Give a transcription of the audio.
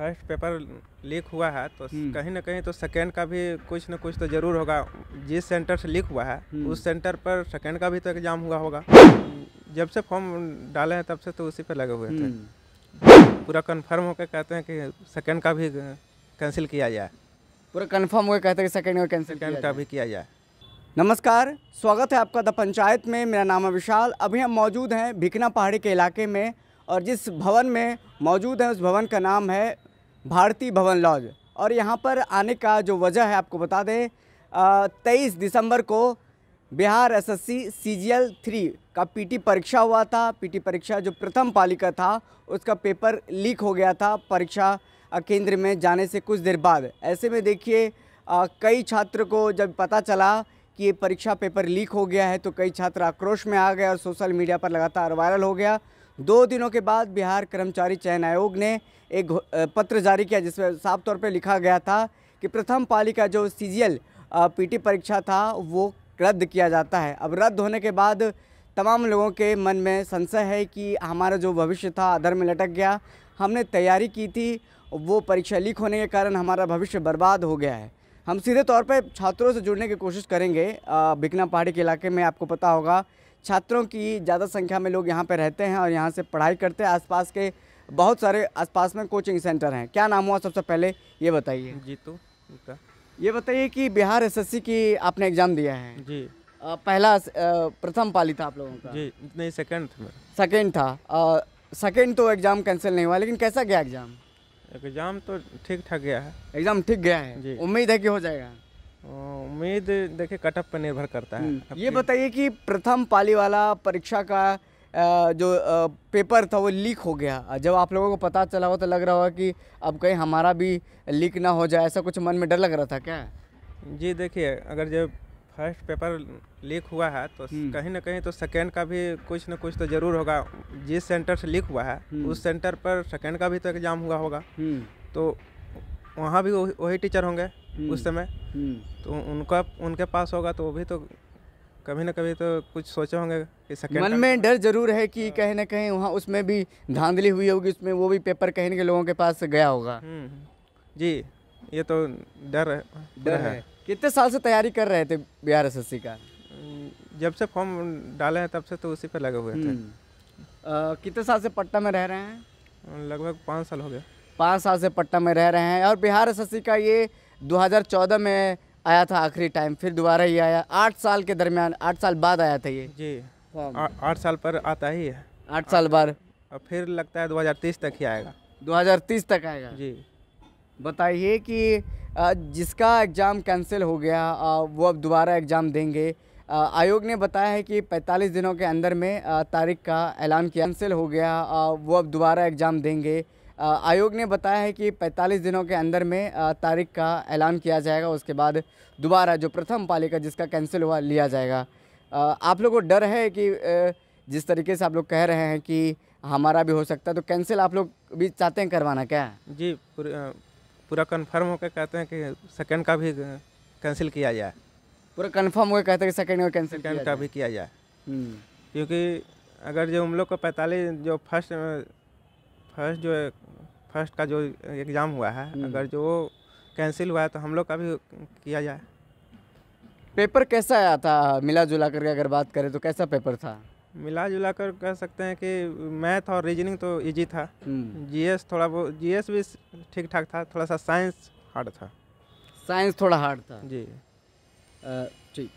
First paper leak हुआ है तो हम्म। कहीं ना कहीं तो सेकेंड का भी कुछ ना कुछ तो ज़रूर होगा जिस सेंटर से लीक हुआ है हम्म। उस सेंटर पर सेकेंड का भी तो एग्ज़ाम हुआ होगा जब से फॉर्म डाले हैं तब से तो उसी पर लगे हुए थे हम्म। पूरा कन्फर्म होकर कहते हैं कि सेकेंड का भी कैंसिल किया जाए पूरा कन्फर्म होकर कहते हैं कि सेकेंड का कैंसिल सेकेंड का भी किया जाए नमस्कार स्वागत है आपका द पंचायत में मेरा नाम है विशाल अभी हम मौजूद हैं भिकना पहाड़ी के इलाके में और जिस भवन में मौजूद है उस भवन का नाम है भारती भवन लॉज और यहाँ पर आने का जो वजह है आपको बता दें तेईस दिसंबर को बिहार एसएससी सीजीएल थ्री का पीटी परीक्षा हुआ था पीटी परीक्षा जो प्रथम पाली का था उसका पेपर लीक हो गया था परीक्षा केंद्र में जाने से कुछ देर बाद ऐसे में देखिए कई छात्र को जब पता चला कि ये परीक्षा पेपर लीक हो गया है तो कई छात्र आक्रोश में आ गए और सोशल मीडिया पर लगातार वायरल हो गया दो दिनों के बाद बिहार कर्मचारी चयन आयोग ने एक पत्र जारी किया जिसमें साफ तौर पर लिखा गया था कि प्रथम पाली का जो सी जी पीटी परीक्षा था वो रद्द किया जाता है अब रद्द होने के बाद तमाम लोगों के मन में संशय है कि हमारा जो भविष्य था अधर में लटक गया हमने तैयारी की थी वो परीक्षा लीक होने के कारण हमारा भविष्य बर्बाद हो गया है हम सीधे तौर पर छात्रों से जुड़ने की कोशिश करेंगे बिकना पहाड़ी के इलाके में आपको पता होगा छात्रों की ज़्यादा संख्या में लोग यहाँ पर रहते हैं और यहाँ से पढ़ाई करते हैं आसपास के बहुत सारे आसपास में कोचिंग सेंटर हैं क्या नाम हुआ सबसे पहले ये बताइए जी तो, ये बताइए कि बिहार एसएससी की आपने एग्ज़ाम दिया है जी आ, पहला प्रथम पाली था आप लोगों का जी नहीं सेकंड था सेकंड था सेकंड तो एग्ज़ाम कैंसिल नहीं हुआ लेकिन कैसा गया एग्ज़ाम एग्ज़ाम तो ठीक ठाक गया है एग्ज़ाम ठीक गया है उम्मीद है कि हो जाएगा उम्मीद देखिए कटअप पर निर्भर करता है हम्म, ये बताइए कि प्रथम पाली वाला परीक्षा का जो पेपर था वो लीक हो गया जब आप लोगों को पता चला हो तो लग रहा होगा कि अब कहीं हमारा भी लीक ना हो जाए ऐसा कुछ मन में डर लग रहा था क्या जी देखिए अगर जब फर्स्ट पेपर लीक हुआ है तो हम्म। कहीं ना कहीं तो सेकेंड का भी कुछ ना कुछ तो जरूर होगा जिस सेंटर से लीक हुआ है हम्म। उस सेंटर पर सेकेंड का भी तो एग्ज़ाम हुआ होगा तो वहाँ भी वही टीचर होंगे हम्म, उस समय हम्म। तो उनका उनके पास होगा तो वो भी तो कभी ना कभी तो कुछ सोचे होंगे कि मन में तो- डर जरूर है कि हाँ। कहीं ना कहीं वहाँ उसमें भी धांधली हुई होगी उसमें वो भी पेपर कहीं के लोगों के पास गया होगा हम्म, जी ये तो डर है डर है कितने साल से तैयारी कर रहे थे बिहार एस का जब से फॉर्म डाले हैं तब से तो उसी पे लगे हुए थे कितने साल से पटना में रह रहे हैं लगभग पाँच साल हो गया पाँच साल से पटना में रह रहे हैं और बिहार एस का ये 2014 में आया था आखिरी टाइम फिर दोबारा ही आया आठ साल के दरमियान आठ साल बाद आया था ये जी आठ साल पर आता ही है आठ साल बाद और फिर लगता है 2030 तक ही आएगा 2030 तक आएगा जी बताइए कि जिसका एग्ज़ाम कैंसिल हो गया वो अब दोबारा एग्ज़ाम देंगे आयोग ने बताया है कि 45 दिनों के अंदर में तारीख का ऐलान किया कैंसिल हो गया वो अब दोबारा एग्ज़ाम देंगे आयोग ने बताया है कि 45 दिनों के अंदर में तारीख का ऐलान किया जाएगा उसके बाद दोबारा जो प्रथम पालिका जिसका कैंसिल हुआ लिया जाएगा आप लोगों को डर है कि जिस तरीके से आप लोग कह रहे हैं कि हमारा भी हो सकता है तो कैंसिल आप लोग भी चाहते हैं करवाना क्या जी पूरा पूरा कन्फर्म होकर कहते हैं कि सेकेंड का भी कैंसिल किया जाए पूरा कन्फर्म होकर कहते हैं कि सेकेंड का कैंसिल का भी किया जाए हम्म। क्योंकि अगर जो हम लोग को पैंतालीस जो फर्स्ट फर्स्ट जो फर्स्ट का जो एग्ज़ाम हुआ है हम्म। अगर जो कैंसिल हुआ है तो हम लोग का भी किया जाए पेपर कैसा आया था मिला जुला करके अगर बात करें तो कैसा पेपर था मिला जुला कर कह सकते हैं कि मैथ और रीजनिंग तो इजी था हम्म। जीएस थोड़ा बहुत जीएस भी ठीक ठाक था थोड़ा सा साइंस हार्ड था साइंस थोड़ा हार्ड था जी ठीक